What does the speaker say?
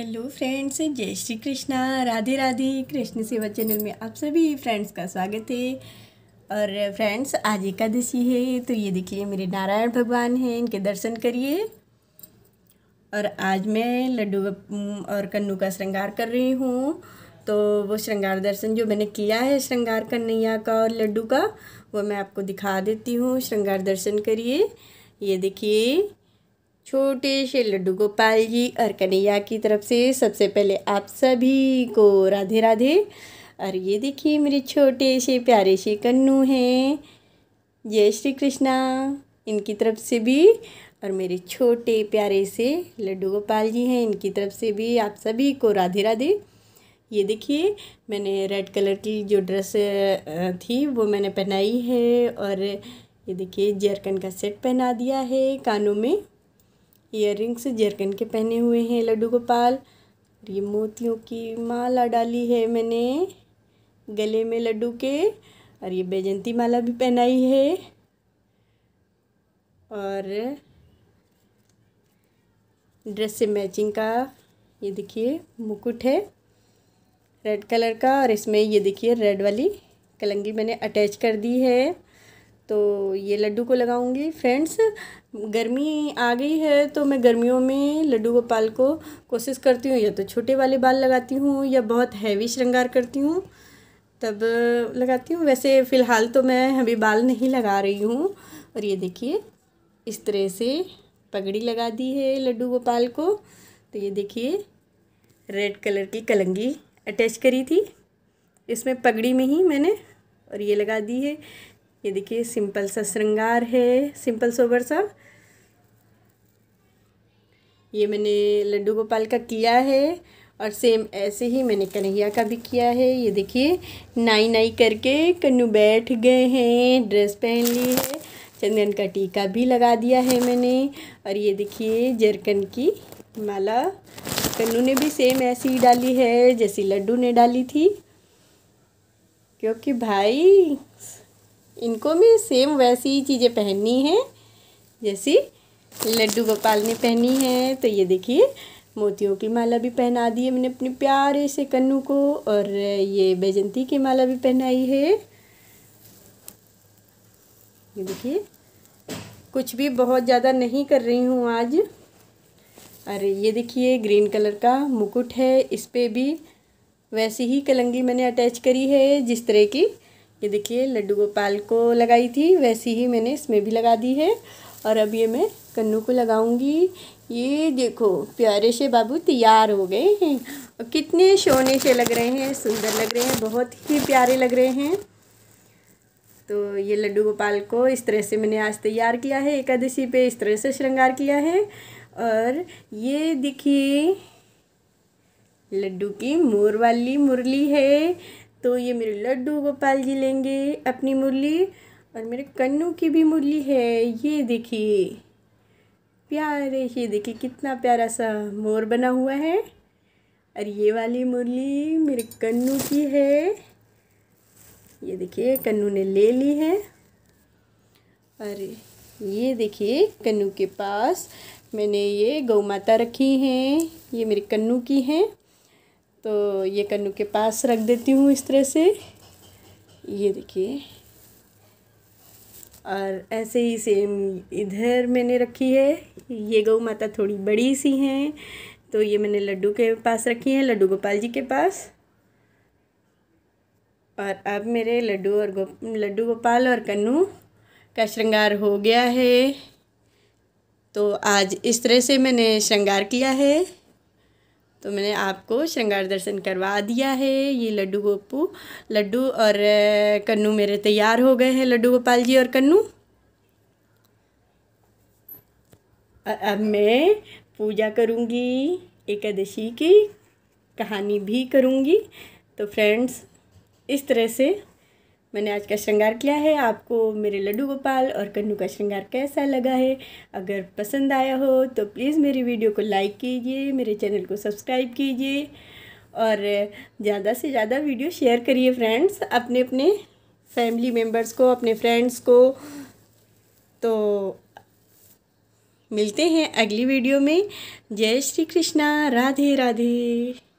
hello friends जय श्री कृष्णा राधे राधे कृष्ण सेवा channel में आप सभी फ्रेंड्स का स्वागत है और फ्रेंड्स आज एकादशी है तो ये देखिए मेरे नारायण भगवान हैं इनके दर्शन करिए और आज मैं लड्डू और कन्नू का श्रृंगार कर रही हूँ तो वो श्रृंगार दर्शन जो मैंने किया है श्रृंगार कन्हैया का और लड्डू का वो मैं आपको दिखा देती हूँ श्रृंगार दर्शन करिए ये देखिए छोटे से लड्डू गोपाल जी और कन्हैया की तरफ से सबसे पहले आप सभी को राधे राधे और ये देखिए मेरे छोटे से प्यारे से कन्नू हैं जय श्री कृष्णा इनकी तरफ से भी और मेरे छोटे प्यारे से लड्डू गोपाल जी हैं इनकी तरफ से भी आप सभी को राधे राधे ये देखिए मैंने रेड कलर की जो ड्रेस थी वो मैंने पहनाई है और ये देखिए जरकन का सेट पहना दिया है कानों में ईयर रिंग्स जरकन के पहने हुए हैं लड्डू गोपाल ये मोतियों की माला डाली है मैंने गले में लड्डू के और ये बैजंती माला भी पहनाई है और ड्रेस से मैचिंग का ये देखिए मुकुट है रेड कलर का और इसमें ये देखिए रेड वाली कलंगी मैंने अटैच कर दी है तो ये लड्डू को लगाऊंगी फ्रेंड्स गर्मी आ गई है तो मैं गर्मियों में लड्डू गोपाल को कोशिश करती हूँ या तो छोटे वाले बाल लगाती हूँ या बहुत हैवी श्रृंगार करती हूँ तब लगाती हूँ वैसे फ़िलहाल तो मैं अभी बाल नहीं लगा रही हूँ और ये देखिए इस तरह से पगड़ी लगा दी है लड्डू गोपाल को तो ये देखिए रेड कलर की कलंगी अटैच करी थी इसमें पगड़ी में ही मैंने और ये लगा दी है ये देखिए सिंपल सा श्रृंगार है सिंपल सोबर सा ये मैंने लड्डू गोपाल का किया है और सेम ऐसे ही मैंने कन्हैया का भी किया है ये देखिए नाई नाई करके कन्नू बैठ गए हैं ड्रेस पहन ली है चंदन का टीका भी लगा दिया है मैंने और ये देखिए जरकन की माला कन्नू ने भी सेम ऐसी ही डाली है जैसी लड्डू ने डाली थी क्योंकि भाई इनको भी सेम वैसी ही चीज़ें पहननी है जैसी लड्डू गोपाल ने पहनी है तो ये देखिए मोतियों की माला भी पहना दी है मैंने अपने प्यारे से कन्नू को और ये बैजंती की माला भी पहनाई है ये देखिए कुछ भी बहुत ज़्यादा नहीं कर रही हूँ आज और ये देखिए ग्रीन कलर का मुकुट है इस पर भी वैसी ही कलंगी मैंने अटैच करी है जिस तरह की ये देखिए लड्डू गोपाल को लगाई थी वैसी ही मैंने इसमें भी लगा दी है और अब ये मैं कन्नू को लगाऊंगी ये देखो प्यारे से बाबू तैयार हो गए हैं और कितने सोने से लग रहे हैं सुंदर लग रहे हैं बहुत ही प्यारे लग रहे हैं तो ये लड्डू गोपाल को इस तरह से मैंने आज तैयार किया है एकादशी पे इस तरह से श्रृंगार किया है और ये देखिए लड्डू की मोर वाली मुरली है तो ये मेरे लड्डू गोपाल जी लेंगे अपनी मुरली और मेरे कन्नू की भी मुरली है ये देखिए प्यारे ये देखिए कितना प्यारा सा मोर बना हुआ है और ये वाली मुरली मेरे कन्नू की है ये देखिए कन्नू ने ले ली है और ये देखिए कन्नू के पास मैंने ये गौ माता रखी हैं ये मेरे कन्नू की हैं तो ये कन्नू के पास रख देती हूँ इस तरह से ये देखिए और ऐसे ही सेम इधर मैंने रखी है ये गौ माता थोड़ी बड़ी सी हैं तो ये मैंने लड्डू के पास रखी है लड्डू गोपाल जी के पास और अब मेरे लड्डू और गो लड्डू गोपाल और कन्नू का श्रृंगार हो गया है तो आज इस तरह से मैंने श्रृंगार किया है तो मैंने आपको श्रृंगार दर्शन करवा दिया है ये लड्डू गोपू लड्डू और कन्नू मेरे तैयार हो गए हैं लड्डू गोपाल जी और कन्नू अब मैं पूजा करूँगी एकादशी की कहानी भी करूँगी तो फ्रेंड्स इस तरह से मैंने आज का श्रृंगार किया है आपको मेरे लड्डू गोपाल और कन्नू का श्रृंगार कैसा लगा है अगर पसंद आया हो तो प्लीज़ मेरी वीडियो को लाइक कीजिए मेरे चैनल को सब्सक्राइब कीजिए और ज़्यादा से ज़्यादा वीडियो शेयर करिए फ्रेंड्स अपने अपने फैमिली मेम्बर्स को अपने फ्रेंड्स को तो मिलते हैं अगली वीडियो में जय श्री कृष्णा राधे राधे